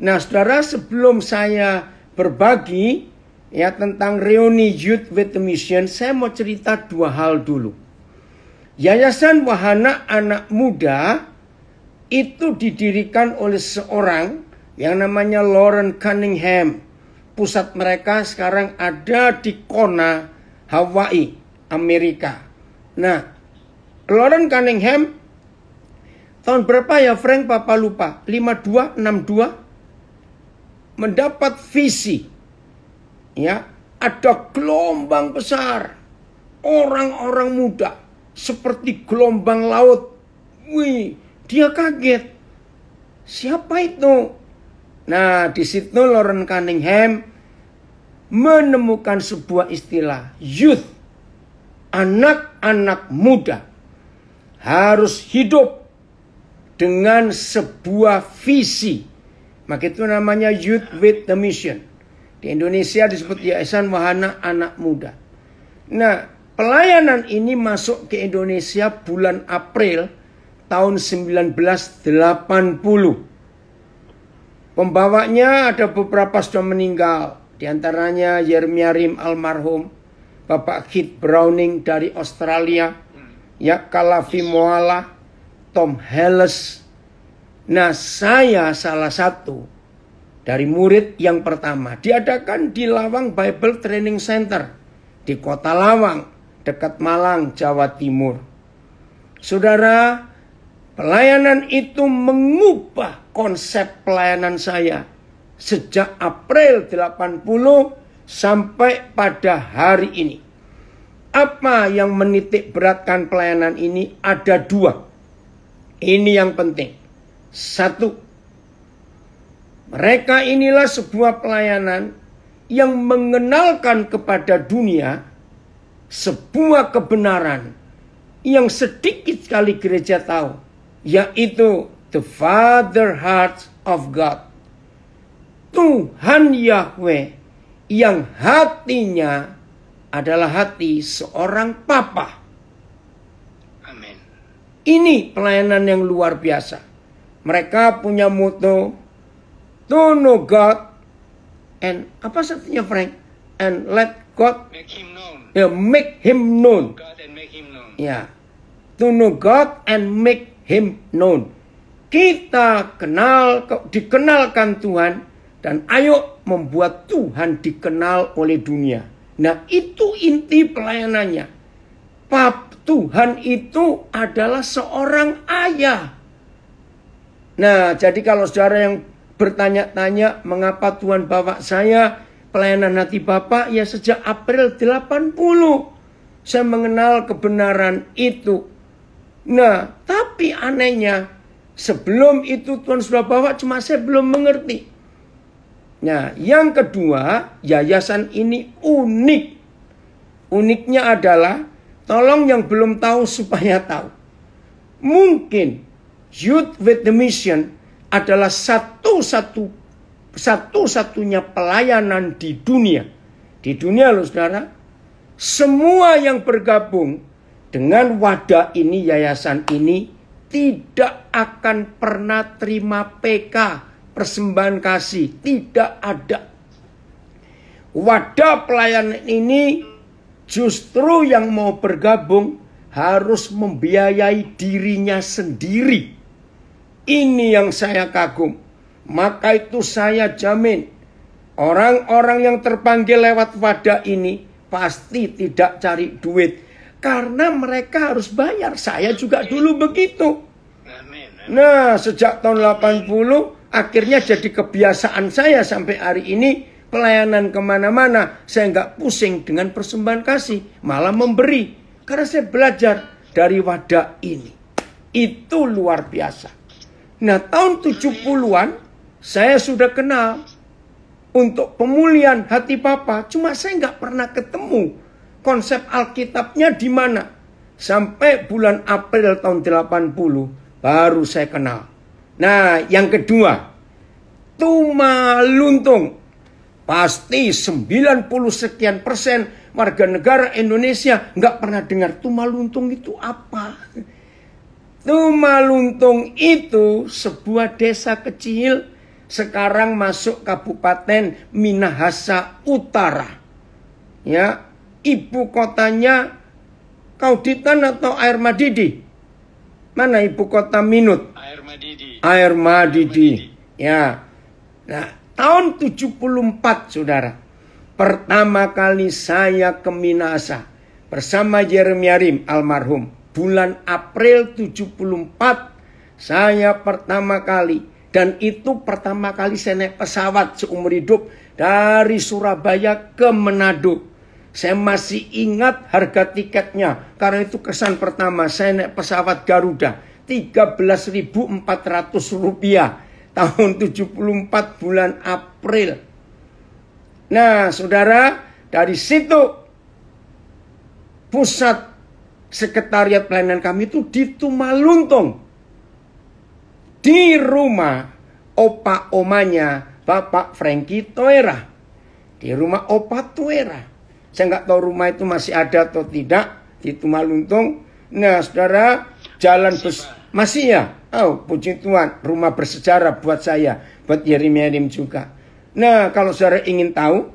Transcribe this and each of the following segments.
Nah, saudara, sebelum saya berbagi ya tentang reuni Youth with the Mission, saya mau cerita dua hal dulu. Yayasan Wahana Anak Muda itu didirikan oleh seorang yang namanya Lauren Cunningham. Pusat mereka sekarang ada di Kona, Hawaii, Amerika. Nah, Lauren Cunningham tahun berapa ya Frank? Papa lupa. 52, 62? mendapat visi ya ada gelombang besar orang-orang muda seperti gelombang laut wih dia kaget siapa itu nah di situ Lauren Cunningham menemukan sebuah istilah youth anak-anak muda harus hidup dengan sebuah visi maka itu namanya Youth with the Mission. Di Indonesia disebut Yayasan Wahana Anak Muda. Nah, pelayanan ini masuk ke Indonesia bulan April tahun 1980. Pembawanya ada beberapa sudah meninggal, di antaranya Yermia Rim almarhum, Bapak Kit Browning dari Australia, Yakalafi Moala, Tom Helles Nah, saya salah satu dari murid yang pertama diadakan di Lawang Bible Training Center di Kota Lawang, dekat Malang, Jawa Timur. Saudara, pelayanan itu mengubah konsep pelayanan saya sejak April 80 sampai pada hari ini. Apa yang menitik beratkan pelayanan ini ada dua. Ini yang penting. Satu, mereka inilah sebuah pelayanan yang mengenalkan kepada dunia sebuah kebenaran yang sedikit sekali gereja tahu, yaitu the Father Heart of God. Tuhan Yahweh yang hatinya adalah hati seorang papa. Amin. Ini pelayanan yang luar biasa. Mereka punya moto, to know God, and apa satunya Frank? And let God make him known. Yeah, make him known. God and make him known. Yeah. To know God and make him known. Kita kenal, dikenalkan Tuhan, dan ayo membuat Tuhan dikenal oleh dunia. Nah, itu inti pelayanannya. Pap Tuhan itu adalah seorang ayah. Nah, jadi kalau saudara yang bertanya-tanya mengapa Tuhan bawa saya pelayanan hati Bapak, ya sejak April 80 saya mengenal kebenaran itu. Nah, tapi anehnya sebelum itu Tuhan sudah bawa cuma saya belum mengerti. Nah, yang kedua, yayasan ini unik. Uniknya adalah tolong yang belum tahu supaya tahu. Mungkin Youth with the Mission adalah satu-satu satu-satunya pelayanan di dunia. Di dunia loh saudara. Semua yang bergabung dengan wadah ini, yayasan ini, tidak akan pernah terima PK, persembahan kasih. Tidak ada. Wadah pelayanan ini justru yang mau bergabung harus membiayai dirinya sendiri ini yang saya kagum. Maka itu saya jamin orang-orang yang terpanggil lewat wadah ini pasti tidak cari duit karena mereka harus bayar. Saya juga dulu begitu. Nah, sejak tahun 80 akhirnya jadi kebiasaan saya sampai hari ini pelayanan kemana-mana. Saya nggak pusing dengan persembahan kasih, malah memberi. Karena saya belajar dari wadah ini. Itu luar biasa. Nah tahun 70-an saya sudah kenal untuk pemulihan hati Papa. Cuma saya nggak pernah ketemu konsep Alkitabnya di mana. Sampai bulan April tahun 80 baru saya kenal. Nah yang kedua, Tuma Luntung. Pasti 90 sekian persen warga negara Indonesia nggak pernah dengar Tuma Luntung itu apa. Tumaluntung itu sebuah desa kecil sekarang masuk Kabupaten Minahasa Utara. Ya, ibu kotanya Kauditan atau Air Madidi? Mana ibu kota Minut? Air Madidi. Air Madidi. Ya. Nah, tahun 74 Saudara. Pertama kali saya ke Minahasa bersama Jeremy Arim almarhum bulan April 74 saya pertama kali dan itu pertama kali saya naik pesawat seumur hidup dari Surabaya ke Manado. Saya masih ingat harga tiketnya karena itu kesan pertama saya naik pesawat Garuda 13.400 rupiah tahun 74 bulan April. Nah saudara dari situ pusat sekretariat pelayanan kami itu di Tumaluntung. Di rumah opa omanya Bapak Franky Toera. Di rumah opa Toera. Saya nggak tahu rumah itu masih ada atau tidak di Tumaluntung. Nah, saudara, jalan bes masih ya. Oh, puji Tuhan, rumah bersejarah buat saya, buat Yerim Yerim juga. Nah, kalau saudara ingin tahu,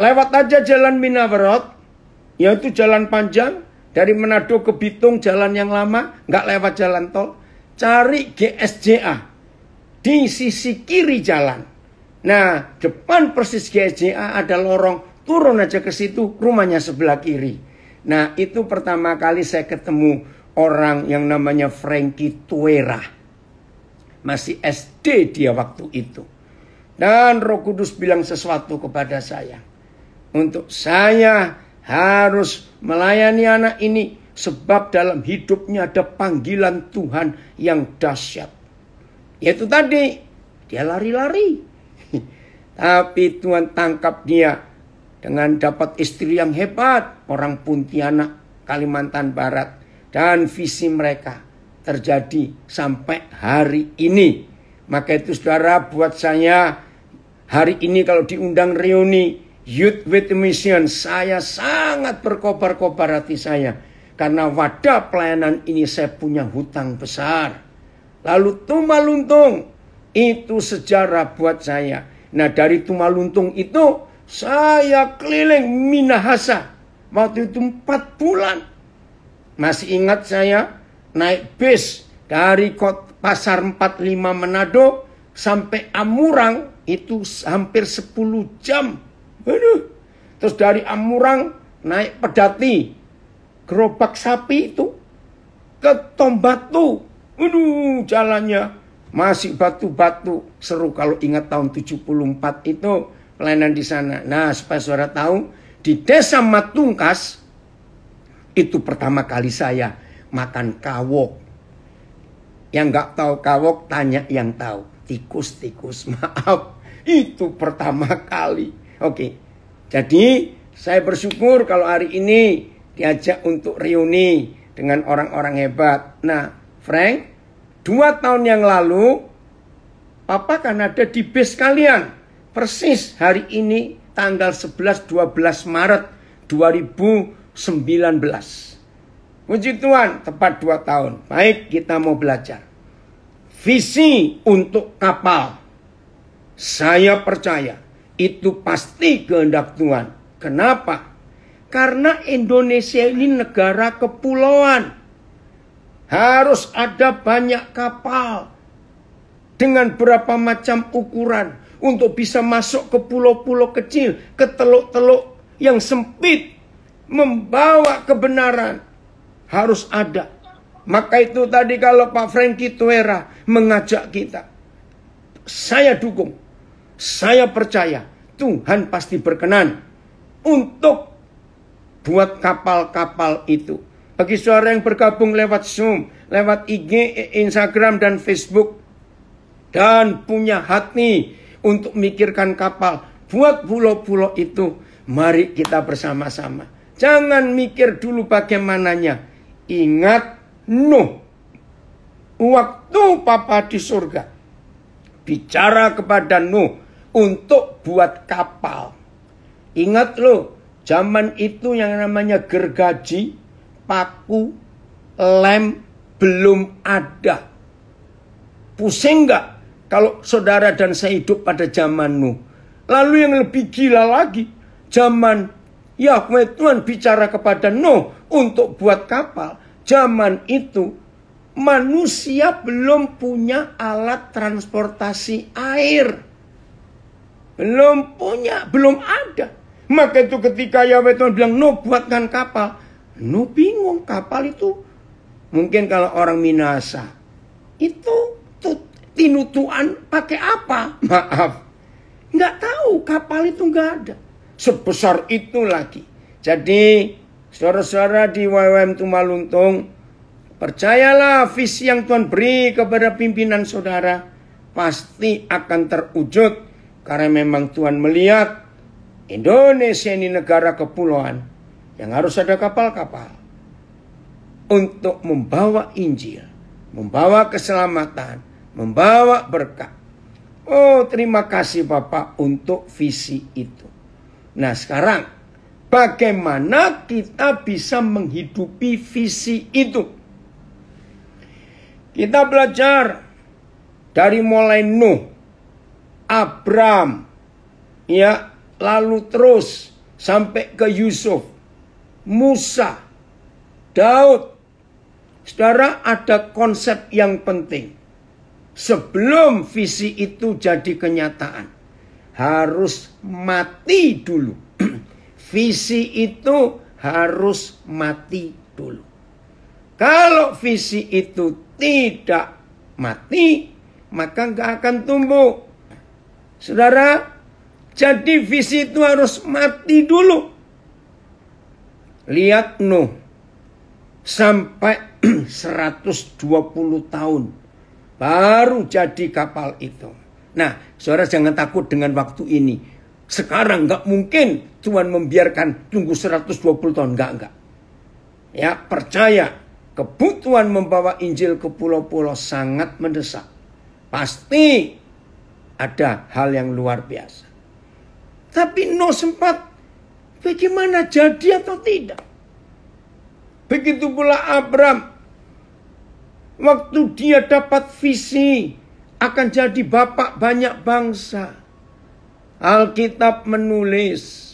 lewat aja jalan Minaverot, yaitu jalan panjang, dari Manado ke Bitung jalan yang lama, nggak lewat jalan tol. Cari GSJA di sisi kiri jalan. Nah, depan persis GSJA ada lorong, turun aja ke situ, rumahnya sebelah kiri. Nah, itu pertama kali saya ketemu orang yang namanya Frankie Tuera. Masih SD dia waktu itu. Dan Roh Kudus bilang sesuatu kepada saya. Untuk saya harus melayani anak ini sebab dalam hidupnya ada panggilan Tuhan yang dahsyat. Yaitu tadi dia lari-lari. Tapi Tuhan tangkap dia dengan dapat istri yang hebat, orang Pontianak, Kalimantan Barat dan visi mereka terjadi sampai hari ini. Maka itu saudara buat saya hari ini kalau diundang reuni Youth with Mission, saya sangat berkobar-kobar hati saya. Karena wadah pelayanan ini saya punya hutang besar. Lalu Tumaluntung, itu sejarah buat saya. Nah dari Tumaluntung itu, saya keliling Minahasa. Waktu itu empat bulan. Masih ingat saya naik bis dari pasar 45 Manado sampai Amurang itu hampir 10 jam Aduh. Terus dari Amurang naik pedati gerobak sapi itu ke Tombatu. Aduh, jalannya masih batu-batu. Seru kalau ingat tahun 74 itu pelayanan di sana. Nah, supaya suara tahu, di desa Matungkas itu pertama kali saya makan kawok. Yang gak tahu kawok tanya yang tahu. Tikus-tikus, maaf. Itu pertama kali Oke. Jadi saya bersyukur kalau hari ini diajak untuk reuni dengan orang-orang hebat. Nah, Frank, dua tahun yang lalu Papa kan ada di base kalian. Persis hari ini tanggal 11-12 Maret 2019. Puji Tuhan, tepat dua tahun. Baik, kita mau belajar. Visi untuk kapal. Saya percaya itu pasti kehendak Tuhan. Kenapa? Karena Indonesia ini negara kepulauan. Harus ada banyak kapal. Dengan berapa macam ukuran. Untuk bisa masuk ke pulau-pulau kecil. Ke teluk-teluk yang sempit. Membawa kebenaran. Harus ada. Maka itu tadi kalau Pak Franky Tuera mengajak kita. Saya dukung saya percaya Tuhan pasti berkenan untuk buat kapal-kapal itu. Bagi suara yang bergabung lewat Zoom, lewat IG, Instagram, dan Facebook. Dan punya hati untuk mikirkan kapal. Buat pulau-pulau itu, mari kita bersama-sama. Jangan mikir dulu bagaimananya. Ingat Nuh. Waktu Papa di surga. Bicara kepada Nuh untuk buat kapal. Ingat loh, zaman itu yang namanya gergaji, paku, lem belum ada. Pusing nggak kalau saudara dan saya hidup pada zamanmu? Lalu yang lebih gila lagi, zaman ya Tuhan bicara kepada Nuh untuk buat kapal. Zaman itu manusia belum punya alat transportasi air. Belum punya, belum ada. Maka itu ketika Yahweh Tuhan bilang, no buatkan kapal. No bingung, kapal itu mungkin kalau orang Minasa. Itu tuh tinutuan pakai apa? Maaf. Nggak tahu, kapal itu nggak ada. Sebesar itu lagi. Jadi, saudara-saudara di WWM Tumaluntung, percayalah visi yang Tuhan beri kepada pimpinan saudara, pasti akan terwujud karena memang Tuhan melihat Indonesia ini negara kepulauan yang harus ada kapal-kapal untuk membawa Injil, membawa keselamatan, membawa berkat. Oh, terima kasih Bapak untuk visi itu. Nah, sekarang bagaimana kita bisa menghidupi visi itu? Kita belajar dari mulai Nuh Abram, ya, lalu terus sampai ke Yusuf, Musa, Daud. Saudara, ada konsep yang penting. Sebelum visi itu jadi kenyataan, harus mati dulu. visi itu harus mati dulu. Kalau visi itu tidak mati, maka nggak akan tumbuh. Saudara, jadi visi itu harus mati dulu. Lihat Nuh sampai 120 tahun baru jadi kapal itu. Nah, saudara jangan takut dengan waktu ini. Sekarang nggak mungkin Tuhan membiarkan tunggu 120 tahun. Nggak, nggak. Ya, percaya kebutuhan membawa Injil ke pulau-pulau sangat mendesak. Pasti ada hal yang luar biasa. Tapi No sempat bagaimana jadi atau tidak. Begitu pula Abram. Waktu dia dapat visi akan jadi bapak banyak bangsa. Alkitab menulis.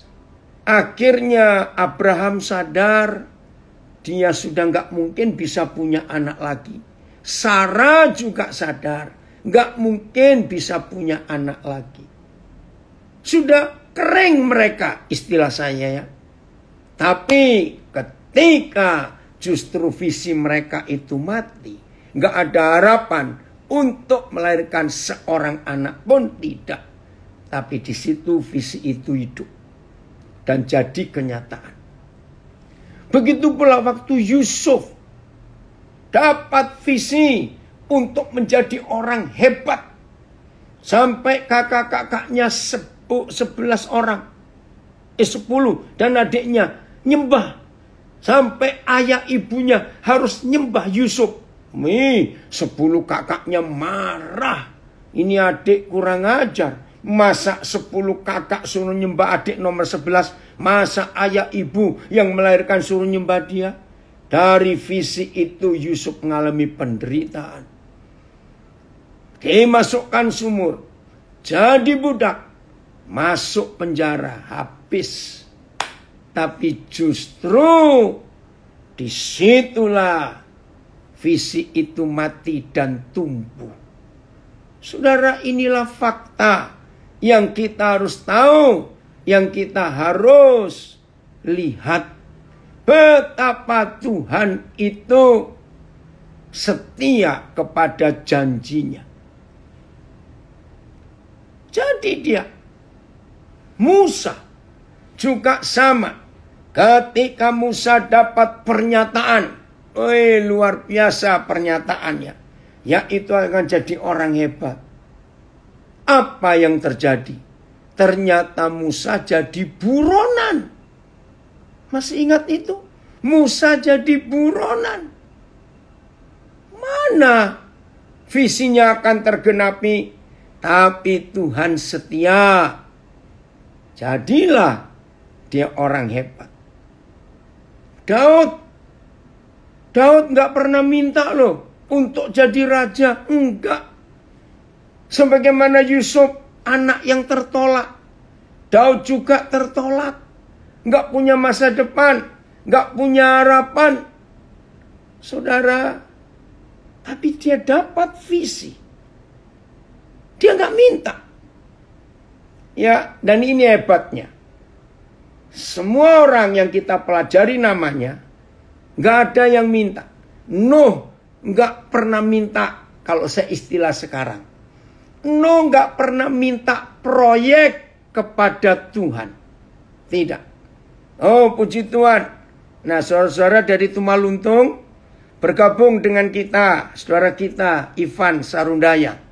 Akhirnya Abraham sadar dia sudah nggak mungkin bisa punya anak lagi. Sarah juga sadar nggak mungkin bisa punya anak lagi. Sudah kering mereka istilah saya ya. Tapi ketika justru visi mereka itu mati, nggak ada harapan untuk melahirkan seorang anak pun tidak. Tapi di situ visi itu hidup dan jadi kenyataan. Begitu pula waktu Yusuf dapat visi untuk menjadi orang hebat. Sampai kakak-kakaknya sebelas orang. Eh 10 dan adiknya nyembah. Sampai ayah ibunya harus nyembah Yusuf. Mi, sepuluh kakaknya marah. Ini adik kurang ajar. Masa sepuluh kakak suruh nyembah adik nomor sebelas, Masa ayah ibu yang melahirkan suruh nyembah dia? Dari visi itu Yusuf mengalami penderitaan dimasukkan sumur, jadi budak, masuk penjara, habis. Tapi justru disitulah visi itu mati dan tumbuh. Saudara, inilah fakta yang kita harus tahu, yang kita harus lihat betapa Tuhan itu setia kepada janjinya. Jadi dia Musa juga sama. Ketika Musa dapat pernyataan, eh luar biasa pernyataannya, yaitu akan jadi orang hebat. Apa yang terjadi? Ternyata Musa jadi buronan. Masih ingat itu? Musa jadi buronan. Mana visinya akan tergenapi tapi Tuhan setia. Jadilah dia orang hebat. Daud. Daud nggak pernah minta loh untuk jadi raja. Enggak. Sebagaimana Yusuf anak yang tertolak. Daud juga tertolak. Nggak punya masa depan. Nggak punya harapan. Saudara. Tapi dia dapat visi. Dia nggak minta. Ya, dan ini hebatnya. Semua orang yang kita pelajari namanya, nggak ada yang minta. Nuh nggak pernah minta kalau saya istilah sekarang. Nuh nggak pernah minta proyek kepada Tuhan. Tidak. Oh puji Tuhan. Nah saudara-saudara dari Tumaluntung bergabung dengan kita, saudara kita Ivan Sarundaya.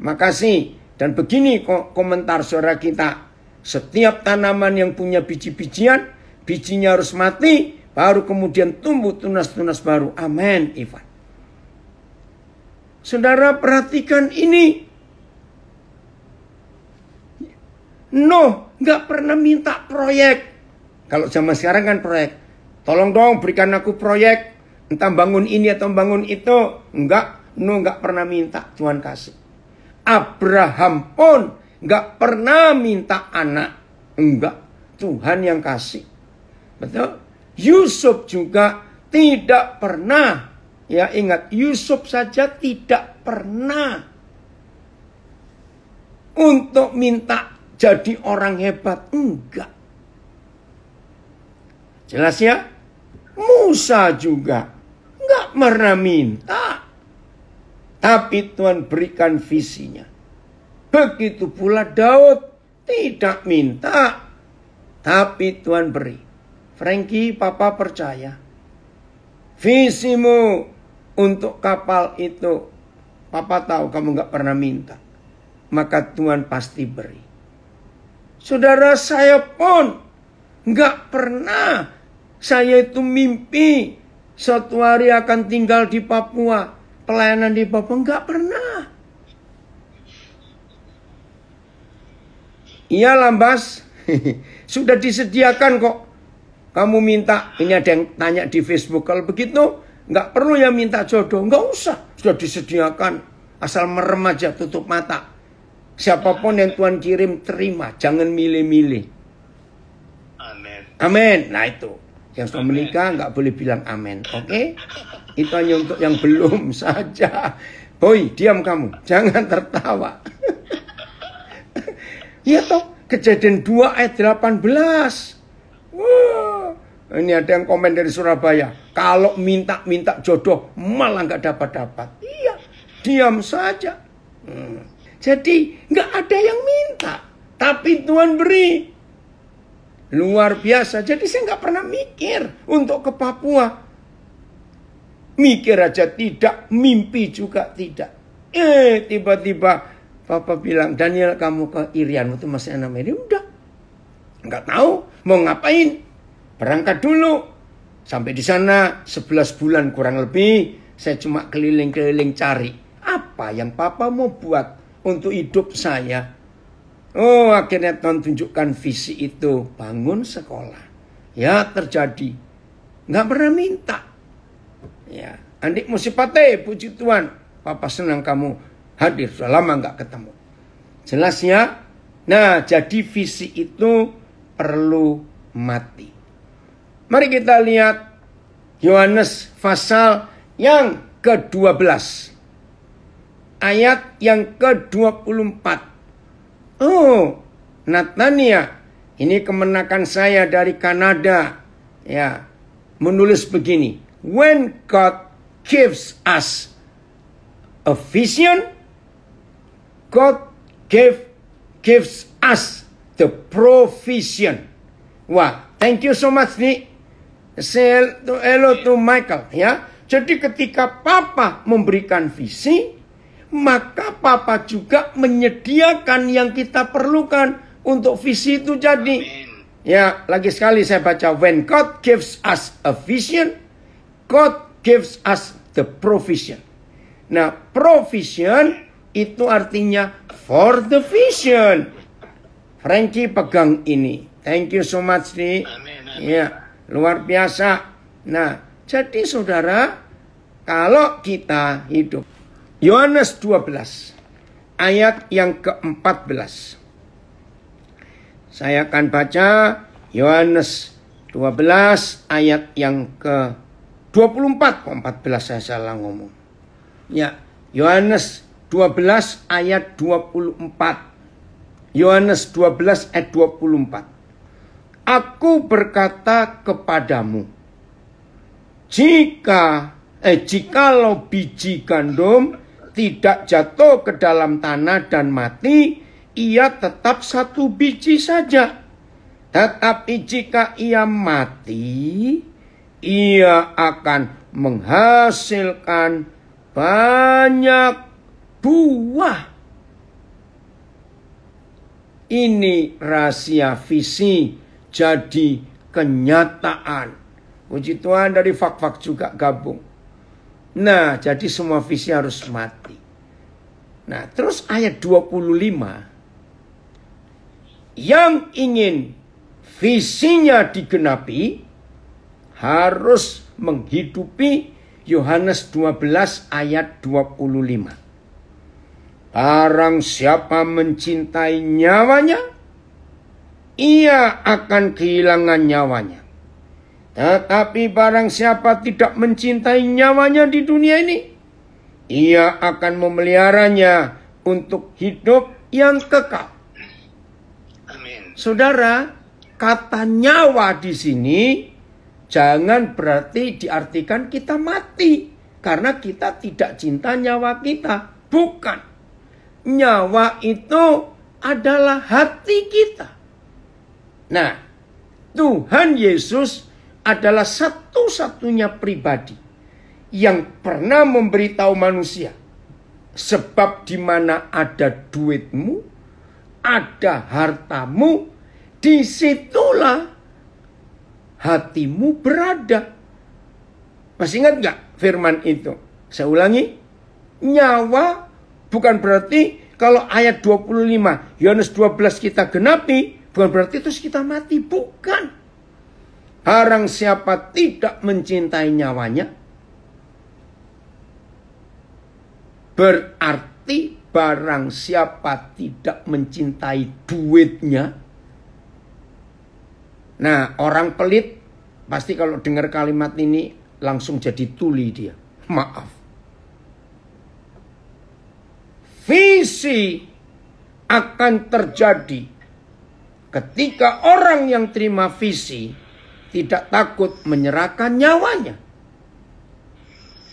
Makasih. Dan begini komentar suara kita. Setiap tanaman yang punya biji-bijian, bijinya harus mati, baru kemudian tumbuh tunas-tunas baru. Amin, Ivan. Saudara perhatikan ini. Noh nggak pernah minta proyek. Kalau zaman sekarang kan proyek. Tolong dong berikan aku proyek. Entah bangun ini atau bangun itu. Enggak. Noh nggak pernah minta. Tuhan kasih. Abraham pun nggak pernah minta anak. Enggak, Tuhan yang kasih. Betul? Yusuf juga tidak pernah. Ya ingat, Yusuf saja tidak pernah untuk minta jadi orang hebat. Enggak. Jelas ya? Musa juga enggak pernah minta. Tapi Tuhan berikan visinya. Begitu pula Daud tidak minta, tapi Tuhan beri. Frankie, Papa percaya. Visimu untuk kapal itu, Papa tahu kamu gak pernah minta. Maka Tuhan pasti beri. Saudara saya pun gak pernah saya itu mimpi suatu hari akan tinggal di Papua pelayanan di Bapak nggak pernah. Iya lambas, sudah disediakan kok. Kamu minta, ini ada yang tanya di Facebook, kalau begitu nggak perlu ya minta jodoh, nggak usah. Sudah disediakan, asal merem aja tutup mata. Siapapun yang Tuhan kirim terima, jangan milih-milih. Amin. Amin. Nah itu, yang sudah menikah nggak boleh bilang amin, oke? Okay? itu hanya untuk yang belum saja. Boy, diam kamu, jangan tertawa. Iya toh, kejadian 2 ayat 18. Wow. Ini ada yang komen dari Surabaya. Kalau minta-minta jodoh malah nggak dapat-dapat. Iya, diam saja. Hmm. Jadi nggak ada yang minta, tapi Tuhan beri. Luar biasa. Jadi saya nggak pernah mikir untuk ke Papua mikir aja tidak, mimpi juga tidak. Eh, tiba-tiba Papa bilang, Daniel kamu ke Irian, itu masih anak ini. Udah, nggak tahu mau ngapain. Berangkat dulu. Sampai di sana 11 bulan kurang lebih, saya cuma keliling-keliling cari. Apa yang papa mau buat untuk hidup saya? Oh, akhirnya Tuhan tunjukkan visi itu. Bangun sekolah. Ya, terjadi. Nggak pernah minta. Ya, Andik musipate, puji Tuhan. Papa senang kamu hadir, sudah lama nggak ketemu. Jelasnya, nah jadi visi itu perlu mati. Mari kita lihat Yohanes pasal yang ke-12. Ayat yang ke-24. Oh, Natania, ini kemenakan saya dari Kanada. Ya, menulis begini when God gives us a vision, God gave, gives us the provision. Wah, thank you so much nih. Say hello to Michael ya. Jadi ketika Papa memberikan visi, maka Papa juga menyediakan yang kita perlukan untuk visi itu jadi. Amen. Ya, lagi sekali saya baca when God gives us a vision, God gives us the provision. Nah, provision itu artinya for the vision. Frankie pegang ini. Thank you so much nih. Amen, amen. Ya, luar biasa. Nah, jadi saudara, kalau kita hidup Yohanes 12 ayat yang ke-14. Saya akan baca Yohanes 12 ayat yang ke-14. 24 14 saya salah ngomong. Ya, Yohanes 12 ayat 24. Yohanes 12 ayat 24. Aku berkata kepadamu, jika eh jikalau biji gandum tidak jatuh ke dalam tanah dan mati, ia tetap satu biji saja. Tetapi jika ia mati, ia akan menghasilkan banyak buah. Ini rahasia visi jadi kenyataan. Puji Tuhan dari fak-fak juga gabung. Nah, jadi semua visi harus mati. Nah, terus ayat 25. Yang ingin visinya digenapi, harus menghidupi Yohanes 12 ayat 25. Barang siapa mencintai nyawanya, ia akan kehilangan nyawanya. Tetapi barang siapa tidak mencintai nyawanya di dunia ini, ia akan memeliharanya untuk hidup yang kekal. Amin. Saudara, kata nyawa di sini Jangan berarti diartikan kita mati karena kita tidak cinta nyawa kita. Bukan. Nyawa itu adalah hati kita. Nah, Tuhan Yesus adalah satu-satunya pribadi yang pernah memberitahu manusia. Sebab di mana ada duitmu, ada hartamu, disitulah hatimu berada. Masih ingat nggak firman itu? Saya ulangi, nyawa bukan berarti kalau ayat 25 Yohanes 12 kita genapi, bukan berarti terus kita mati, bukan. Barang siapa tidak mencintai nyawanya, berarti barang siapa tidak mencintai duitnya, Nah, orang pelit pasti kalau dengar kalimat ini langsung jadi tuli dia. Maaf. Visi akan terjadi ketika orang yang terima visi tidak takut menyerahkan nyawanya.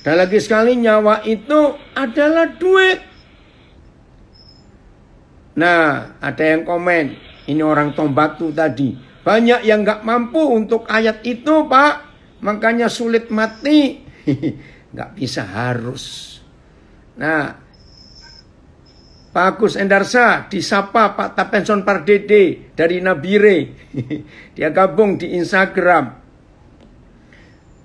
Dan lagi sekali nyawa itu adalah duit. Nah, ada yang komen, ini orang tombak tuh tadi banyak yang nggak mampu untuk ayat itu, Pak. Makanya sulit mati. Nggak bisa harus. Nah, Pak Agus Endarsa disapa Pak Tapenson Pardede dari Nabire. Dia gabung di Instagram.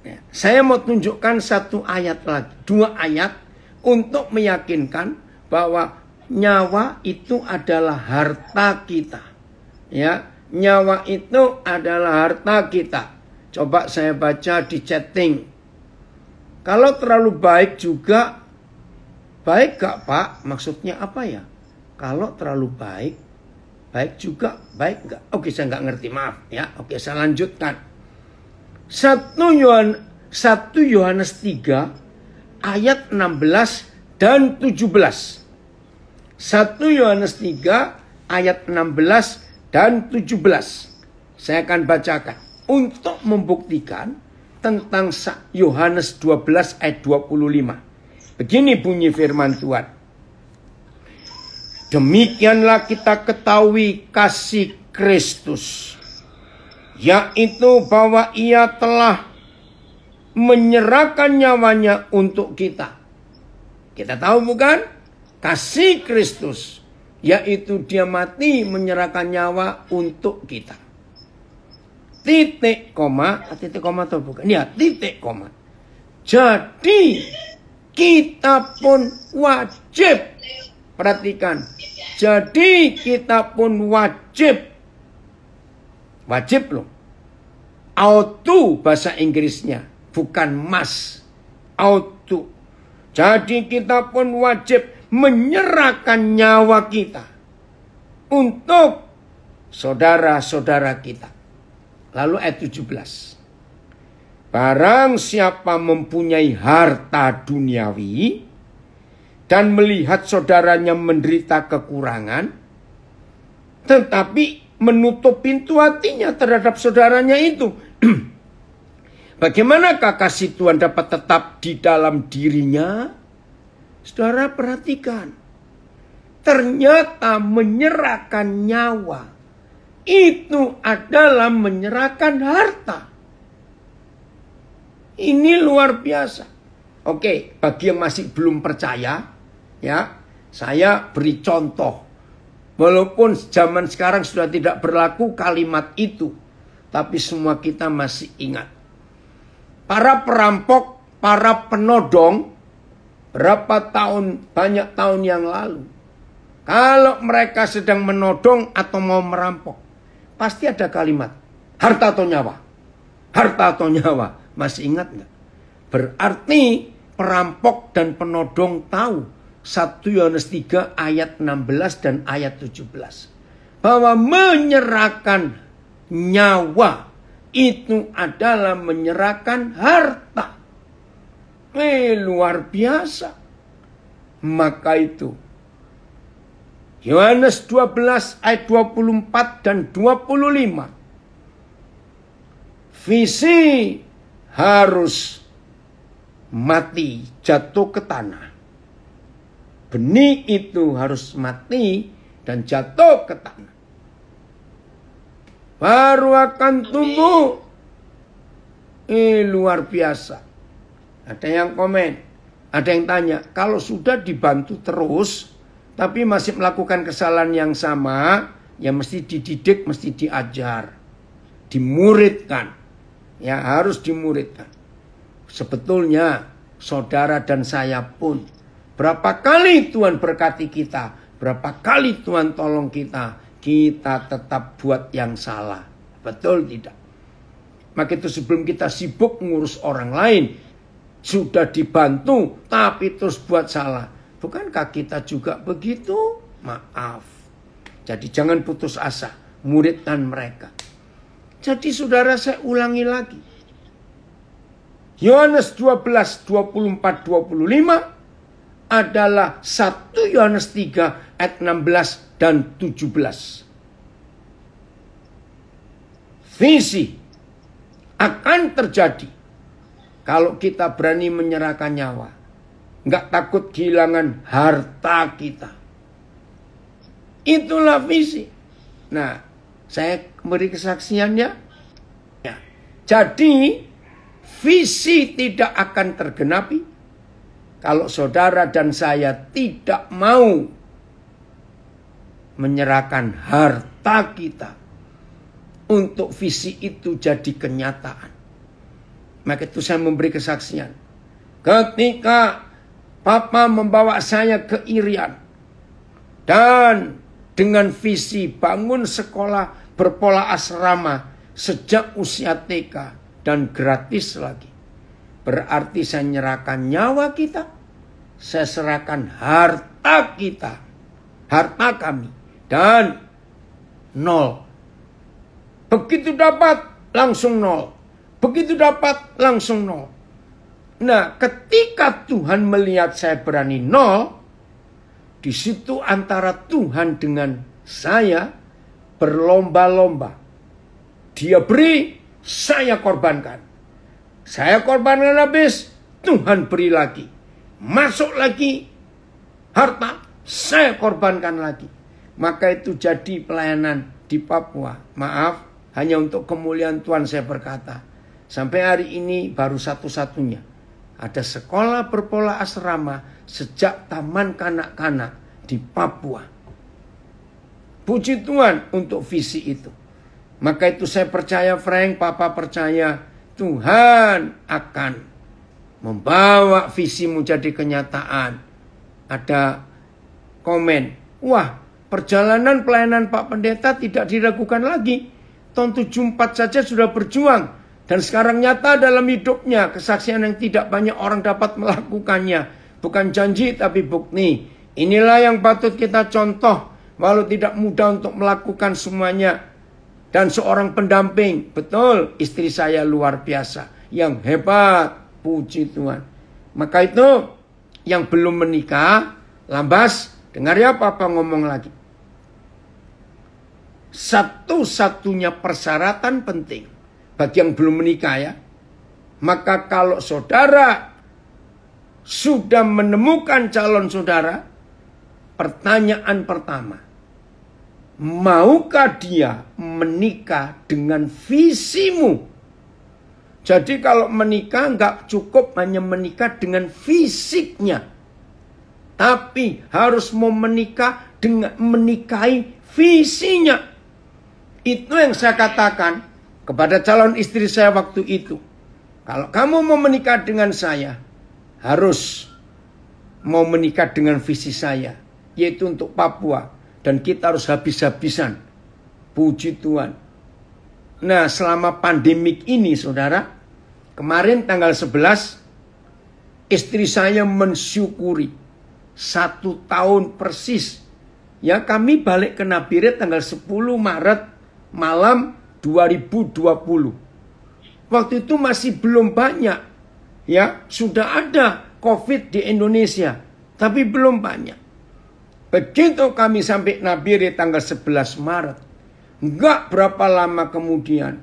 Ya, saya mau tunjukkan satu ayat lagi, dua ayat untuk meyakinkan bahwa nyawa itu adalah harta kita. Ya, nyawa itu adalah harta kita. Coba saya baca di chatting. Kalau terlalu baik juga, baik gak pak? Maksudnya apa ya? Kalau terlalu baik, baik juga, baik gak? Oke saya nggak ngerti, maaf ya. Oke saya lanjutkan. 1 Yohanes, 1 Yohanes 3 ayat 16 dan 17. 1 Yohanes 3 ayat 16 dan 17. Saya akan bacakan untuk membuktikan tentang Yohanes 12 ayat 25. Begini bunyi firman Tuhan. Demikianlah kita ketahui kasih Kristus. Yaitu bahwa ia telah menyerahkan nyawanya untuk kita. Kita tahu bukan? Kasih Kristus yaitu dia mati menyerahkan nyawa untuk kita. Titik koma, titik koma atau bukan? Ya, titik koma. Jadi kita pun wajib perhatikan. Jadi kita pun wajib wajib loh. Auto bahasa Inggrisnya bukan mas. Auto. Jadi kita pun wajib menyerahkan nyawa kita untuk saudara-saudara kita. Lalu ayat 17. Barang siapa mempunyai harta duniawi dan melihat saudaranya menderita kekurangan, tetapi menutup pintu hatinya terhadap saudaranya itu. Bagaimana kasih Tuhan dapat tetap di dalam dirinya? Saudara perhatikan. Ternyata menyerahkan nyawa itu adalah menyerahkan harta. Ini luar biasa. Oke, bagi yang masih belum percaya, ya, saya beri contoh. Walaupun zaman sekarang sudah tidak berlaku kalimat itu, tapi semua kita masih ingat. Para perampok, para penodong berapa tahun, banyak tahun yang lalu. Kalau mereka sedang menodong atau mau merampok, pasti ada kalimat, harta atau nyawa. Harta atau nyawa, masih ingat nggak? Berarti perampok dan penodong tahu 1 Yohanes 3 ayat 16 dan ayat 17. Bahwa menyerahkan nyawa itu adalah menyerahkan harta. Eh, luar biasa. Maka itu, Yohanes 12 ayat 24 dan 25. Visi harus mati, jatuh ke tanah. Benih itu harus mati dan jatuh ke tanah. Baru akan tumbuh. Eh, luar biasa. Ada yang komen, ada yang tanya, kalau sudah dibantu terus, tapi masih melakukan kesalahan yang sama, ya mesti dididik, mesti diajar, dimuridkan, ya harus dimuridkan. Sebetulnya saudara dan saya pun, berapa kali Tuhan berkati kita, berapa kali Tuhan tolong kita, kita tetap buat yang salah. Betul tidak? Maka itu sebelum kita sibuk ngurus orang lain, sudah dibantu tapi terus buat salah. Bukankah kita juga begitu? Maaf. Jadi jangan putus asa, murid muridkan mereka. Jadi saudara saya ulangi lagi. Yohanes 12, 24, 25 adalah 1 Yohanes 3 ayat 16 dan 17. Visi akan terjadi kalau kita berani menyerahkan nyawa, nggak takut kehilangan harta kita. Itulah visi. Nah, saya beri kesaksiannya. Ya. Jadi, visi tidak akan tergenapi kalau saudara dan saya tidak mau menyerahkan harta kita untuk visi itu jadi kenyataan. Maka itu saya memberi kesaksian. Ketika Papa membawa saya ke Irian. Dan dengan visi bangun sekolah berpola asrama sejak usia TK dan gratis lagi. Berarti saya nyerahkan nyawa kita. Saya serahkan harta kita. Harta kami. Dan nol. Begitu dapat langsung nol. Begitu dapat langsung nol. Nah, ketika Tuhan melihat saya berani nol, di situ antara Tuhan dengan saya berlomba-lomba. Dia beri, saya korbankan. Saya korbankan habis, Tuhan beri lagi. Masuk lagi harta, saya korbankan lagi. Maka itu jadi pelayanan di Papua. Maaf, hanya untuk kemuliaan Tuhan saya berkata. Sampai hari ini baru satu-satunya. Ada sekolah berpola asrama sejak taman kanak-kanak di Papua. Puji Tuhan untuk visi itu. Maka itu saya percaya Frank, Papa percaya Tuhan akan membawa visimu jadi kenyataan. Ada komen, wah perjalanan pelayanan Pak Pendeta tidak diragukan lagi. Tahun 74 saja sudah berjuang dan sekarang nyata dalam hidupnya kesaksian yang tidak banyak orang dapat melakukannya. Bukan janji tapi bukti. Inilah yang patut kita contoh. Walau tidak mudah untuk melakukan semuanya. Dan seorang pendamping. Betul istri saya luar biasa. Yang hebat. Puji Tuhan. Maka itu yang belum menikah. Lambas dengar ya papa ngomong lagi. Satu-satunya persyaratan penting bagi yang belum menikah ya. Maka kalau saudara sudah menemukan calon saudara, pertanyaan pertama, maukah dia menikah dengan visimu? Jadi kalau menikah nggak cukup hanya menikah dengan fisiknya. Tapi harus mau menikah dengan menikahi visinya. Itu yang saya katakan kepada calon istri saya waktu itu, kalau kamu mau menikah dengan saya, harus mau menikah dengan visi saya, yaitu untuk Papua. Dan kita harus habis-habisan. Puji Tuhan. Nah, selama pandemik ini, saudara, kemarin tanggal 11, istri saya mensyukuri satu tahun persis. Ya, kami balik ke Nabire tanggal 10 Maret malam 2020. Waktu itu masih belum banyak ya, sudah ada Covid di Indonesia, tapi belum banyak. Begitu kami sampai Nabire tanggal 11 Maret, enggak berapa lama kemudian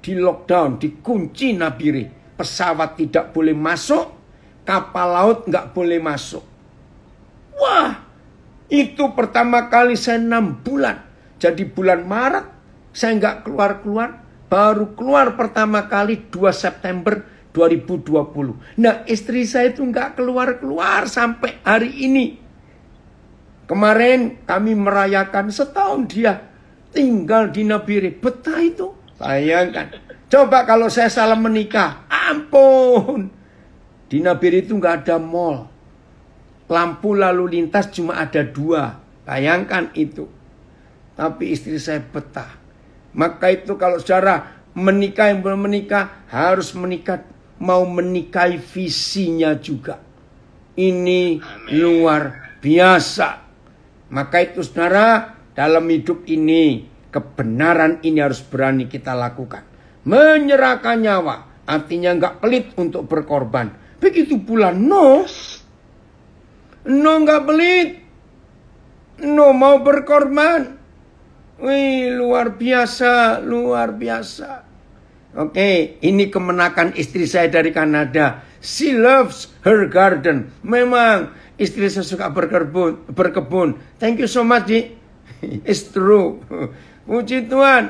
di lockdown, dikunci Nabire. Pesawat tidak boleh masuk, kapal laut enggak boleh masuk. Wah, itu pertama kali saya 6 bulan. Jadi bulan Maret saya nggak keluar-keluar, baru keluar pertama kali 2 September 2020. Nah istri saya itu nggak keluar-keluar sampai hari ini. Kemarin kami merayakan setahun dia tinggal di Nabire. Betah itu. Bayangkan. Coba kalau saya salah menikah. Ampun. Di Nabire itu nggak ada mall. Lampu lalu lintas cuma ada dua. Bayangkan itu. Tapi istri saya betah. Maka itu kalau secara menikah yang belum menikah harus menikah mau menikahi visinya juga. Ini Amen. luar biasa. Maka itu saudara dalam hidup ini kebenaran ini harus berani kita lakukan. Menyerahkan nyawa artinya nggak pelit untuk berkorban. Begitu pula no. No nggak pelit. No mau berkorban. Wih, luar biasa, luar biasa. Oke, ini kemenakan istri saya dari Kanada. She loves her garden. Memang istri saya suka berkebun, berkebun. Thank you so much, Di. It's true. Puji Tuhan.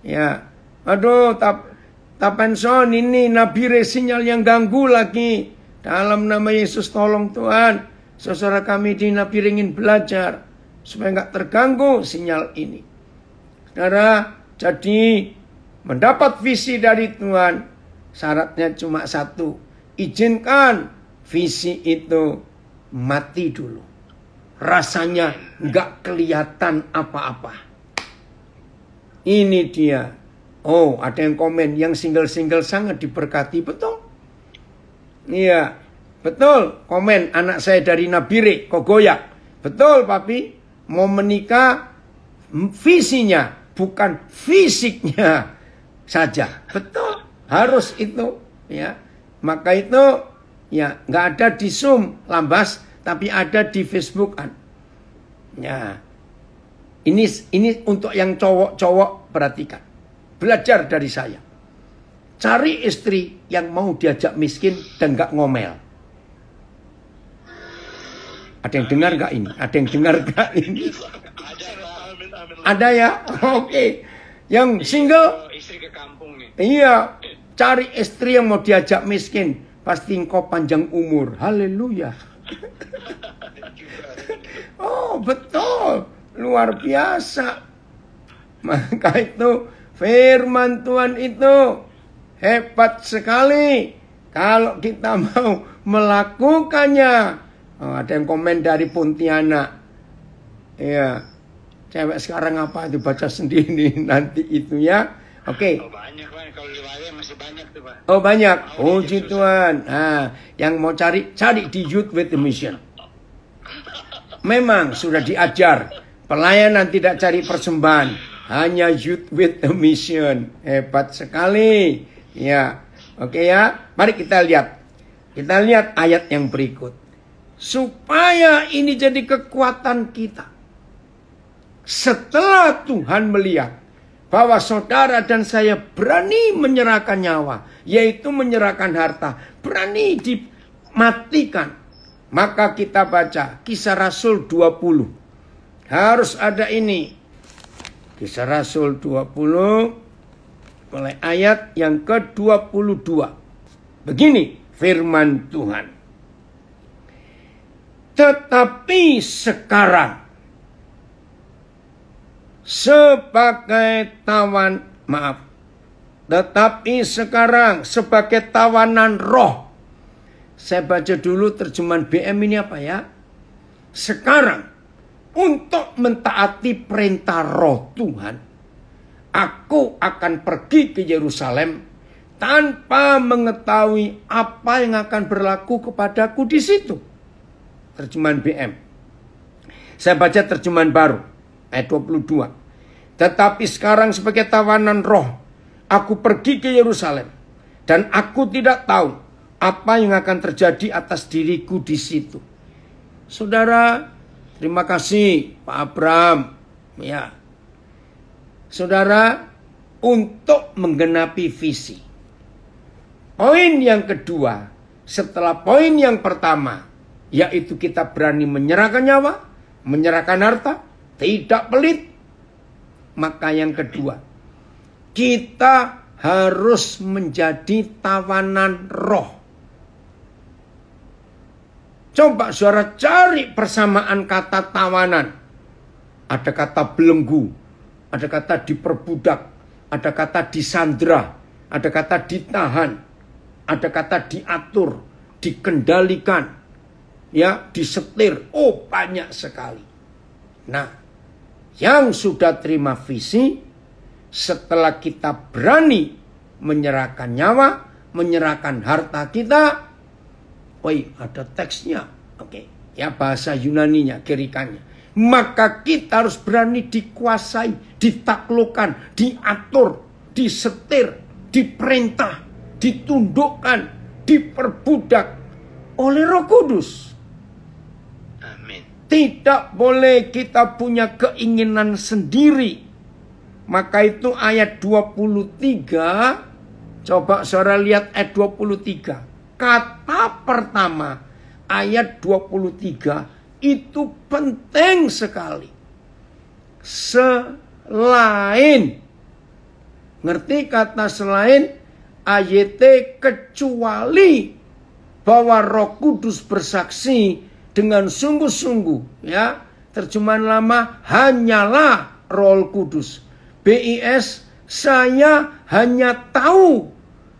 Ya. Aduh, tap Tapenson ini nabire sinyal yang ganggu lagi. Dalam nama Yesus tolong Tuhan. Sesuara kami di Nabi ingin belajar supaya nggak terganggu sinyal ini. Saudara, jadi mendapat visi dari Tuhan syaratnya cuma satu. Izinkan visi itu mati dulu. Rasanya nggak kelihatan apa-apa. Ini dia. Oh, ada yang komen yang single-single sangat diberkati, betul? Iya, betul. Komen anak saya dari Nabire, Kogoyak. Betul, Papi. Mau menikah, visinya bukan fisiknya saja. Betul, harus itu ya. Maka itu ya nggak ada di Zoom lambas, tapi ada di Facebookan. Ya. Ini ini untuk yang cowok-cowok perhatikan. Belajar dari saya. Cari istri yang mau diajak miskin dan nggak ngomel. Ada yang dengar nggak ini? Ada yang dengar nggak ini? Ada ya? Oke. Okay. Yang single? Istri ke kampung nih. Iya. Cari istri yang mau diajak miskin. Pasti engkau panjang umur. Haleluya. oh, betul. Luar biasa. Maka itu firman Tuhan itu hebat sekali. Kalau kita mau melakukannya. Oh, ada yang komen dari Pontianak. Iya cewek sekarang apa itu Baca sendiri nanti itunya Oke. Okay. Oh banyak kalau di masih banyak tuh Oh banyak. Oh, oh jituan. Nah, yang mau cari cari di Youth with the Mission. Memang sudah diajar pelayanan tidak cari persembahan, hanya Youth with the Mission. Hebat sekali. Ya, oke okay ya. Mari kita lihat. Kita lihat ayat yang berikut. Supaya ini jadi kekuatan kita setelah Tuhan melihat bahwa saudara dan saya berani menyerahkan nyawa, yaitu menyerahkan harta, berani dimatikan. Maka kita baca kisah Rasul 20. Harus ada ini. Kisah Rasul 20 mulai ayat yang ke-22. Begini firman Tuhan. Tetapi sekarang sebagai tawan maaf. Tetapi sekarang sebagai tawanan roh. Saya baca dulu terjemahan BM ini apa ya? Sekarang untuk mentaati perintah roh Tuhan, aku akan pergi ke Yerusalem tanpa mengetahui apa yang akan berlaku kepadaku di situ. Terjemahan BM. Saya baca terjemahan baru ayat 22. Tetapi sekarang sebagai tawanan roh, aku pergi ke Yerusalem. Dan aku tidak tahu apa yang akan terjadi atas diriku di situ. Saudara, terima kasih Pak Abram. Ya. Saudara, untuk menggenapi visi. Poin yang kedua, setelah poin yang pertama, yaitu kita berani menyerahkan nyawa, menyerahkan harta, tidak pelit. Maka yang kedua, kita harus menjadi tawanan roh. Coba suara cari persamaan kata tawanan. Ada kata belenggu, ada kata diperbudak, ada kata disandra, ada kata ditahan, ada kata diatur, dikendalikan, ya, disetir. Oh, banyak sekali. Nah, yang sudah terima visi, setelah kita berani menyerahkan nyawa, menyerahkan harta kita, woi ada teksnya, oke, okay. ya bahasa Yunani-nya, Yunaninya, kirikannya. Maka kita harus berani dikuasai, ditaklukkan, diatur, disetir, diperintah, ditundukkan, diperbudak oleh Roh Kudus. Tidak boleh kita punya keinginan sendiri. Maka itu ayat 23. Coba saudara lihat ayat 23. Kata pertama ayat 23 itu penting sekali. Selain. Ngerti kata selain? ayat kecuali bahwa roh kudus bersaksi dengan sungguh-sungguh ya. Terjemahan lama hanyalah Roh Kudus. BIS saya hanya tahu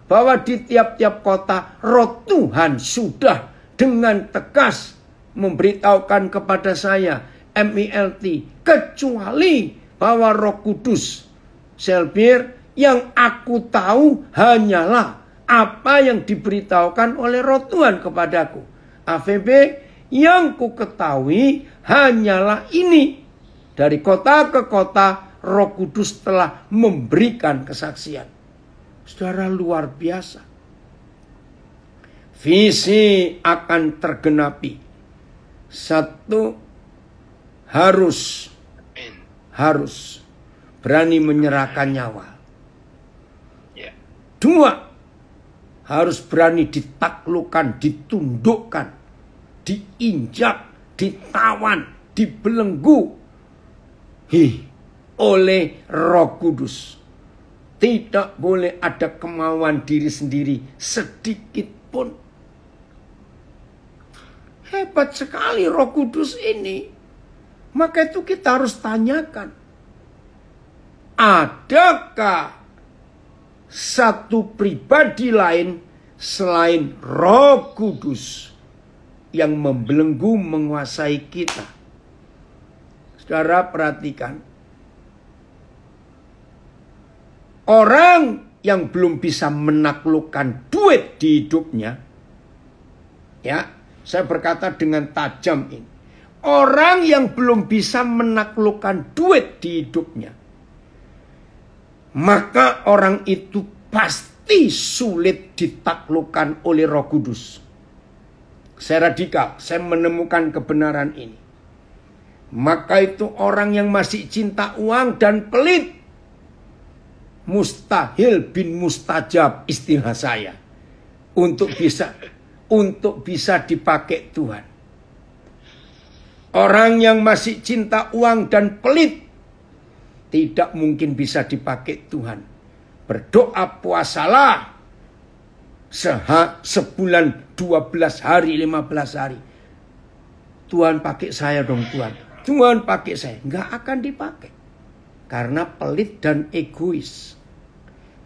bahwa di tiap-tiap kota roh Tuhan sudah dengan tegas memberitahukan kepada saya MILT kecuali bahwa Roh Kudus Selbir yang aku tahu hanyalah apa yang diberitahukan oleh Roh Tuhan kepadaku. AVB yang ku ketahui hanyalah ini. Dari kota ke kota roh kudus telah memberikan kesaksian. Saudara luar biasa. Visi akan tergenapi. Satu harus harus berani menyerahkan nyawa. Ya. Dua harus berani ditaklukkan, ditundukkan diinjak, ditawan, dibelenggu hi, oleh Roh Kudus. Tidak boleh ada kemauan diri sendiri sedikit pun. Hebat sekali Roh Kudus ini. Maka itu kita harus tanyakan. Adakah satu pribadi lain selain Roh Kudus? yang membelenggu menguasai kita. Saudara perhatikan. Orang yang belum bisa menaklukkan duit di hidupnya. Ya, saya berkata dengan tajam ini. Orang yang belum bisa menaklukkan duit di hidupnya. Maka orang itu pasti sulit ditaklukkan oleh roh kudus saya radikal, saya menemukan kebenaran ini. Maka itu orang yang masih cinta uang dan pelit. Mustahil bin mustajab istilah saya. Untuk bisa untuk bisa dipakai Tuhan. Orang yang masih cinta uang dan pelit tidak mungkin bisa dipakai Tuhan. Berdoa puasalah seha, sebulan belas hari lima belas hari Tuhan pakai saya dong Tuhan Tuhan pakai saya nggak akan dipakai karena pelit dan egois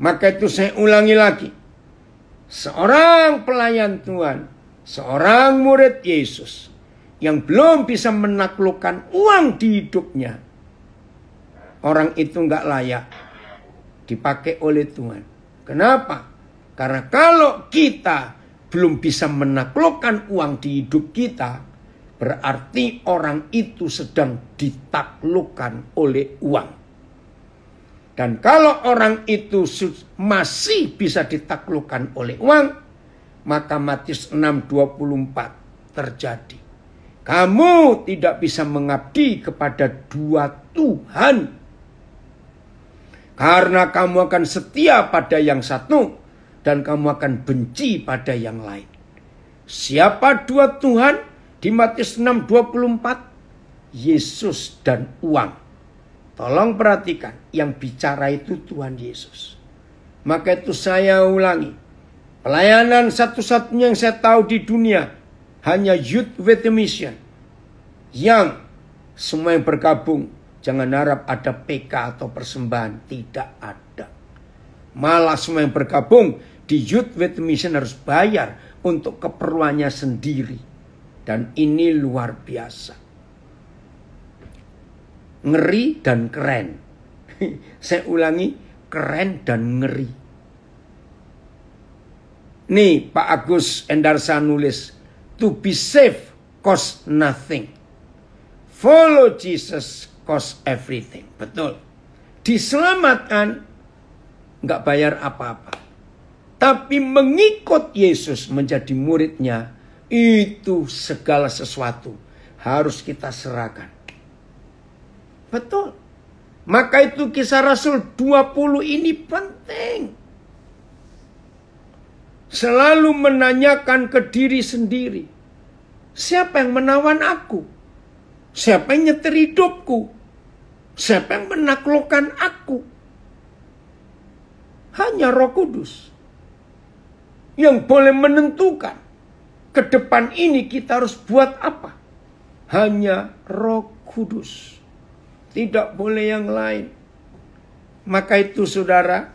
maka itu saya ulangi lagi seorang pelayan Tuhan seorang murid Yesus yang belum bisa menaklukkan uang di hidupnya orang itu nggak layak dipakai oleh Tuhan kenapa karena kalau kita belum bisa menaklukkan uang di hidup kita, berarti orang itu sedang ditaklukkan oleh uang. Dan kalau orang itu masih bisa ditaklukkan oleh uang, maka Matius 6:24 terjadi. Kamu tidak bisa mengabdi kepada dua Tuhan. Karena kamu akan setia pada yang satu dan kamu akan benci pada yang lain. Siapa dua Tuhan? Di Matius 6:24 Yesus dan uang. Tolong perhatikan, yang bicara itu Tuhan Yesus. Maka itu saya ulangi. Pelayanan satu-satunya yang saya tahu di dunia hanya youth with the mission. Yang semua yang bergabung jangan harap ada PK atau persembahan, tidak ada. Malah semua yang bergabung di Youth with Mission harus bayar untuk keperluannya sendiri. Dan ini luar biasa. Ngeri dan keren. Saya ulangi, keren dan ngeri. Nih Pak Agus Endarsa nulis, to be safe cost nothing. Follow Jesus cost everything. Betul. Diselamatkan nggak bayar apa-apa tapi mengikut Yesus menjadi muridnya, itu segala sesuatu harus kita serahkan. Betul. Maka itu kisah Rasul 20 ini penting. Selalu menanyakan ke diri sendiri. Siapa yang menawan aku? Siapa yang nyetir hidupku? Siapa yang menaklukkan aku? Hanya roh kudus yang boleh menentukan ke depan ini kita harus buat apa. Hanya roh kudus. Tidak boleh yang lain. Maka itu saudara,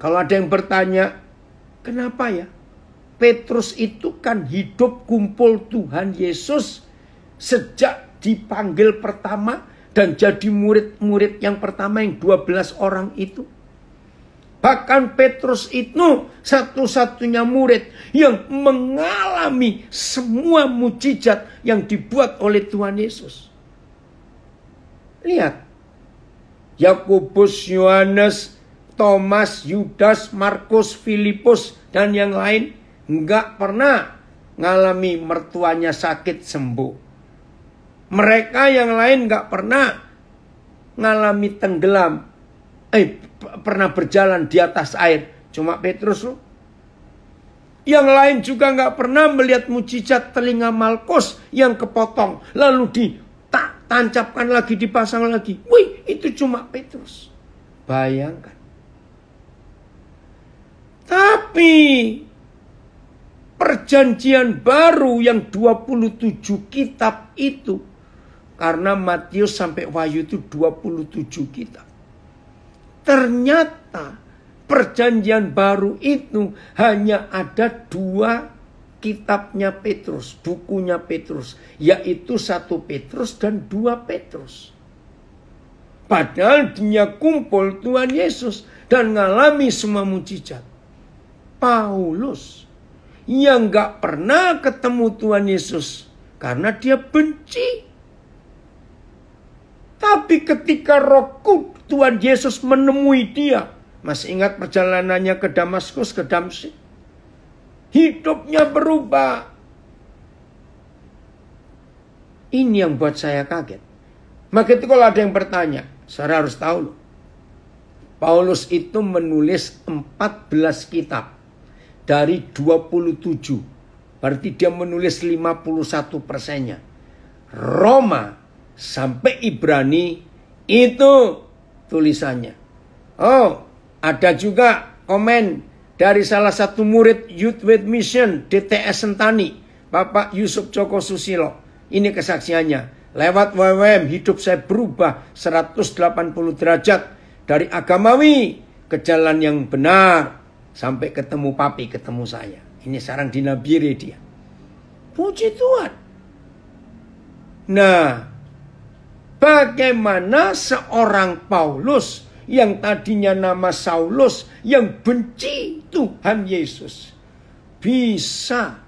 kalau ada yang bertanya, kenapa ya? Petrus itu kan hidup kumpul Tuhan Yesus sejak dipanggil pertama dan jadi murid-murid yang pertama yang 12 orang itu. Bahkan Petrus itu satu-satunya murid yang mengalami semua mujizat yang dibuat oleh Tuhan Yesus. Lihat. Yakobus, Yohanes, Thomas, Yudas, Markus, Filipus, dan yang lain nggak pernah ngalami mertuanya sakit sembuh. Mereka yang lain nggak pernah ngalami tenggelam eh pernah berjalan di atas air. Cuma Petrus loh. Yang lain juga nggak pernah melihat mujizat telinga Malkus yang kepotong. Lalu di tak tancapkan lagi, dipasang lagi. Wih, itu cuma Petrus. Bayangkan. Tapi perjanjian baru yang 27 kitab itu. Karena Matius sampai Wahyu itu 27 kitab. Ternyata perjanjian baru itu hanya ada dua kitabnya Petrus, bukunya Petrus, yaitu satu Petrus dan dua Petrus. Padahal dia kumpul Tuhan Yesus dan ngalami semua mujizat. Paulus yang gak pernah ketemu Tuhan Yesus karena dia benci tapi ketika roh kudus Tuhan Yesus menemui dia. Masih ingat perjalanannya ke Damaskus, ke Damsik? Hidupnya berubah. Ini yang buat saya kaget. Maka itu kalau ada yang bertanya, saya harus tahu loh. Paulus itu menulis 14 kitab dari 27. Berarti dia menulis 51 persennya. Roma sampai Ibrani itu tulisannya. Oh, ada juga komen dari salah satu murid Youth with Mission DTS Sentani, Bapak Yusuf Joko Susilo. Ini kesaksiannya. Lewat WWM hidup saya berubah 180 derajat dari agamawi ke jalan yang benar sampai ketemu papi, ketemu saya. Ini sarang dinabiri dia. Puji Tuhan. Nah, Bagaimana seorang Paulus yang tadinya nama Saulus yang benci Tuhan Yesus bisa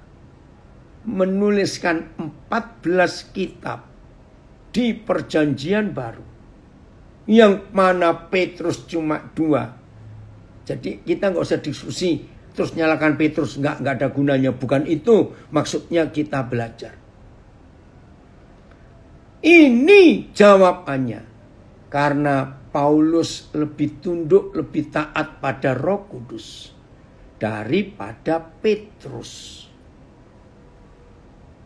menuliskan 14 kitab di perjanjian baru. Yang mana Petrus cuma dua. Jadi kita nggak usah diskusi terus nyalakan Petrus nggak nggak ada gunanya bukan itu maksudnya kita belajar ini jawabannya. Karena Paulus lebih tunduk, lebih taat pada Roh Kudus daripada Petrus.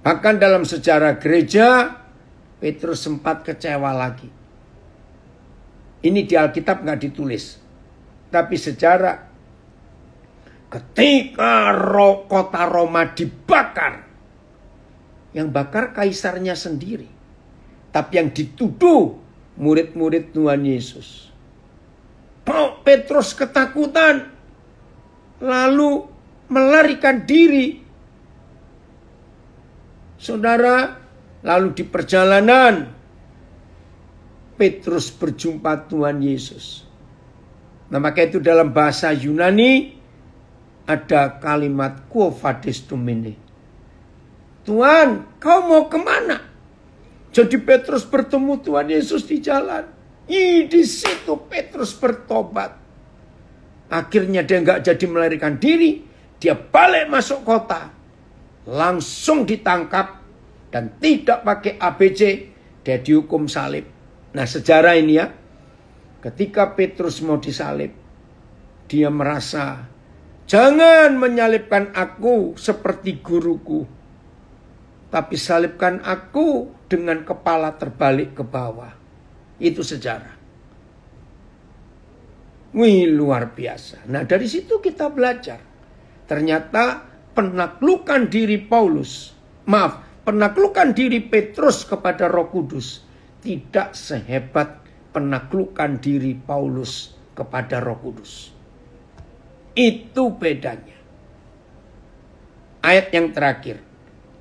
Bahkan dalam sejarah gereja, Petrus sempat kecewa lagi. Ini di Alkitab nggak ditulis. Tapi sejarah ketika kota Roma dibakar, yang bakar kaisarnya sendiri. Tapi yang dituduh murid-murid Tuhan Yesus. Petrus ketakutan. Lalu melarikan diri. Saudara, lalu di perjalanan Petrus berjumpa Tuhan Yesus. Nah maka itu dalam bahasa Yunani ada kalimat quo vadis domine. Tuhan, kau mau kemana? Jadi Petrus bertemu Tuhan Yesus di jalan. Ii di situ Petrus bertobat. Akhirnya dia nggak jadi melarikan diri. Dia balik masuk kota. Langsung ditangkap. Dan tidak pakai ABC. Dia dihukum salib. Nah sejarah ini ya. Ketika Petrus mau disalib. Dia merasa. Jangan menyalibkan aku seperti guruku tapi salibkan aku dengan kepala terbalik ke bawah. Itu sejarah. Wih, luar biasa. Nah, dari situ kita belajar. Ternyata penaklukan diri Paulus, maaf, penaklukan diri Petrus kepada Roh Kudus tidak sehebat penaklukan diri Paulus kepada Roh Kudus. Itu bedanya. Ayat yang terakhir.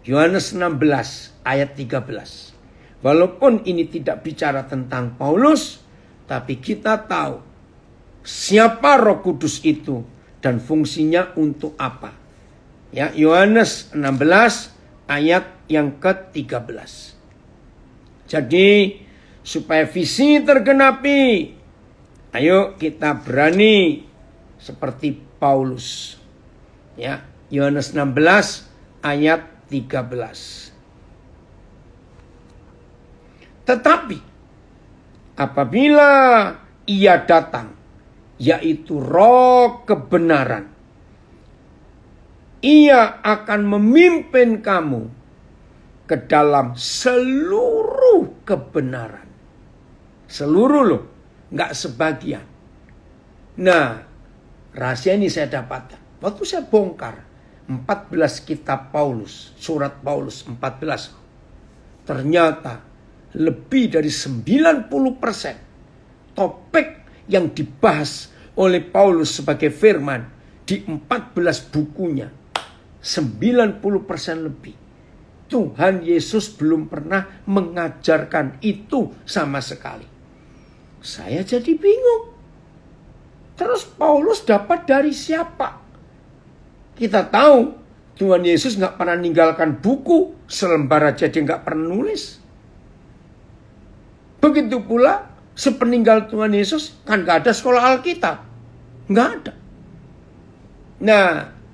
Yohanes 16 ayat 13. Walaupun ini tidak bicara tentang Paulus, tapi kita tahu siapa Roh Kudus itu dan fungsinya untuk apa. Ya, Yohanes 16 ayat yang ke-13. Jadi supaya visi tergenapi, ayo kita berani seperti Paulus. Ya, Yohanes 16 ayat 13. Tetapi apabila ia datang, yaitu roh kebenaran, ia akan memimpin kamu ke dalam seluruh kebenaran. Seluruh loh, nggak sebagian. Nah, rahasia ini saya dapatkan. Waktu saya bongkar, 14 kitab Paulus, surat Paulus 14. Ternyata lebih dari 90% topik yang dibahas oleh Paulus sebagai firman di 14 bukunya. 90% lebih. Tuhan Yesus belum pernah mengajarkan itu sama sekali. Saya jadi bingung. Terus Paulus dapat dari siapa? Kita tahu Tuhan Yesus nggak pernah ninggalkan buku selembar aja dia nggak pernah nulis. Begitu pula sepeninggal Tuhan Yesus kan nggak ada sekolah Alkitab, nggak ada. Nah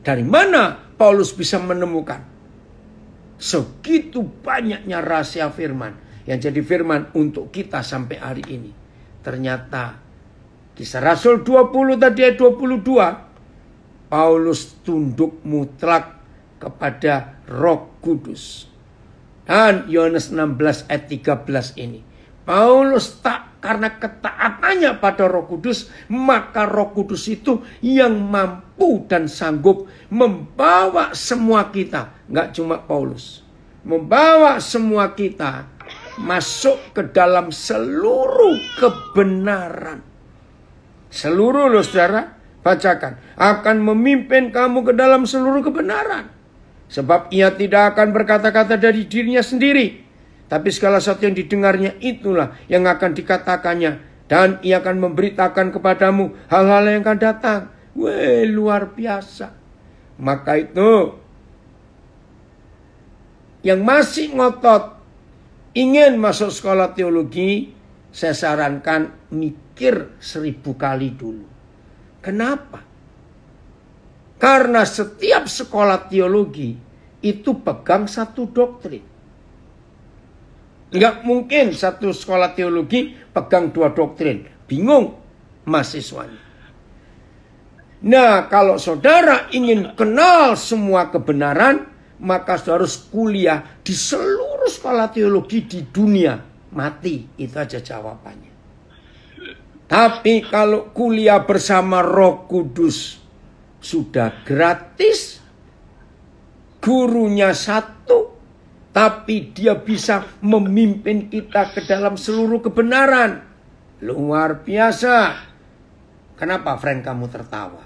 dari mana Paulus bisa menemukan segitu banyaknya rahasia firman yang jadi firman untuk kita sampai hari ini. Ternyata Kisah Rasul 20 tadi ayat 22 Paulus tunduk mutlak kepada Roh Kudus. Dan Yohanes 16 ayat 13 ini. Paulus tak karena ketaatannya pada Roh Kudus, maka Roh Kudus itu yang mampu dan sanggup membawa semua kita, nggak cuma Paulus, membawa semua kita masuk ke dalam seluruh kebenaran. Seluruh loh saudara, Bacakan. Akan memimpin kamu ke dalam seluruh kebenaran. Sebab ia tidak akan berkata-kata dari dirinya sendiri. Tapi segala sesuatu yang didengarnya itulah yang akan dikatakannya. Dan ia akan memberitakan kepadamu hal-hal yang akan datang. Weh, luar biasa. Maka itu yang masih ngotot ingin masuk sekolah teologi, saya sarankan mikir seribu kali dulu. Kenapa? Karena setiap sekolah teologi itu pegang satu doktrin. Enggak mungkin satu sekolah teologi pegang dua doktrin. Bingung mahasiswanya. Nah, kalau saudara ingin kenal semua kebenaran, maka saudara harus kuliah di seluruh sekolah teologi di dunia. Mati, itu aja jawabannya. Tapi kalau kuliah bersama Roh Kudus sudah gratis, gurunya satu, tapi dia bisa memimpin kita ke dalam seluruh kebenaran. Luar biasa. Kenapa Frank kamu tertawa?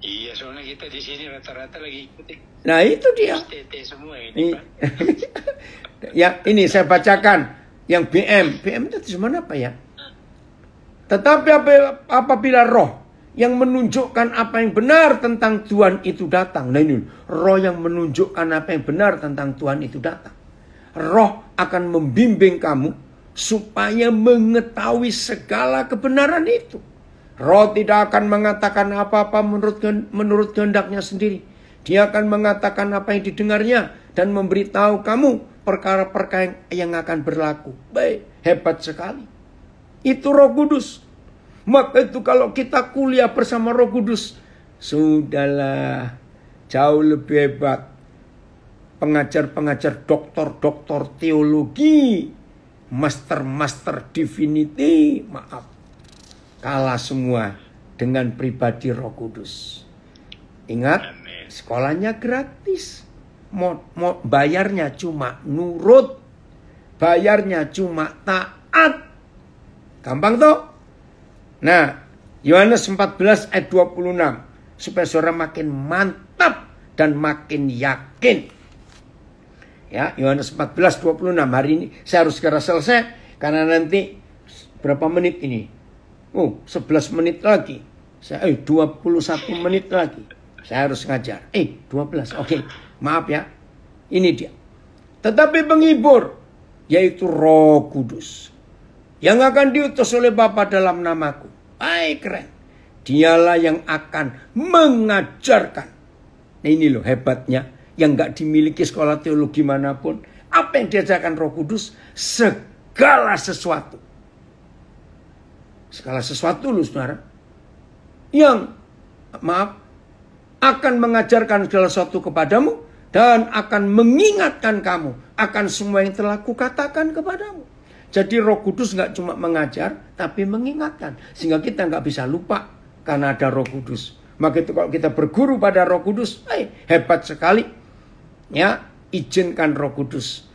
Iya, soalnya kita di sini rata-rata lagi ikuti. Ya. Nah, itu dia. ini, iya. ya, ini saya bacakan yang BM, BM itu cuma apa ya? Tetapi apabila roh yang menunjukkan apa yang benar tentang Tuhan itu datang. Nah ini roh yang menunjukkan apa yang benar tentang Tuhan itu datang. Roh akan membimbing kamu supaya mengetahui segala kebenaran itu. Roh tidak akan mengatakan apa-apa menurut menurut kehendaknya sendiri. Dia akan mengatakan apa yang didengarnya dan memberitahu kamu perkara-perkara yang akan berlaku. Baik, hebat sekali. Itu Roh Kudus. Maka itu kalau kita kuliah bersama Roh Kudus, sudahlah jauh lebih hebat. Pengajar-pengajar doktor-doktor teologi, master-master divinity, maaf. Kalah semua dengan pribadi Roh Kudus. Ingat, sekolahnya gratis mo, mo, bayarnya cuma nurut, bayarnya cuma taat. Gampang tuh Nah, Yohanes 14 ayat 26 supaya saudara makin mantap dan makin yakin. Ya, Yohanes 14 26 hari ini saya harus segera selesai karena nanti berapa menit ini? Oh, 11 menit lagi. Saya eh 21 menit lagi. Saya harus ngajar. Eh, 12. Oke. Okay. Maaf ya, ini dia. Tetapi penghibur, yaitu roh kudus. Yang akan diutus oleh Bapa dalam namaku. Hai keren. Dialah yang akan mengajarkan. Nah, ini loh hebatnya. Yang gak dimiliki sekolah teologi manapun. Apa yang diajarkan roh kudus? Segala sesuatu. Segala sesuatu loh saudara. Yang maaf akan mengajarkan segala sesuatu kepadamu dan akan mengingatkan kamu akan semua yang telah kukatakan kepadamu. Jadi roh kudus nggak cuma mengajar, tapi mengingatkan. Sehingga kita nggak bisa lupa karena ada roh kudus. Maka itu kalau kita berguru pada roh kudus, hey, eh, hebat sekali. Ya, izinkan roh kudus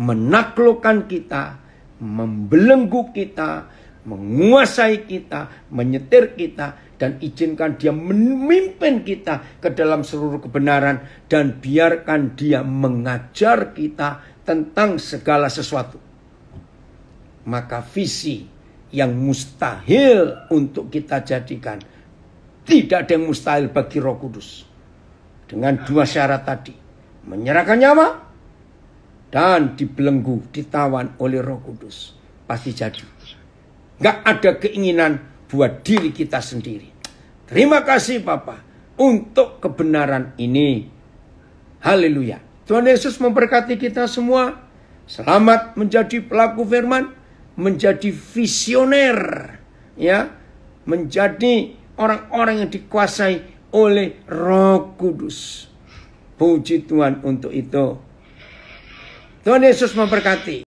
menaklukkan kita, membelenggu kita, menguasai kita, menyetir kita, dan izinkan dia memimpin kita ke dalam seluruh kebenaran, dan biarkan dia mengajar kita tentang segala sesuatu. Maka visi yang mustahil untuk kita jadikan tidak ada yang mustahil bagi Roh Kudus. Dengan dua syarat tadi, menyerahkan nyawa dan dibelenggu, ditawan oleh Roh Kudus, pasti jadi. Gak ada keinginan buat diri kita sendiri. Terima kasih Bapak untuk kebenaran ini. Haleluya. Tuhan Yesus memberkati kita semua. Selamat menjadi pelaku firman, menjadi visioner, ya, menjadi orang-orang yang dikuasai oleh Roh Kudus. Puji Tuhan untuk itu. Tuhan Yesus memberkati.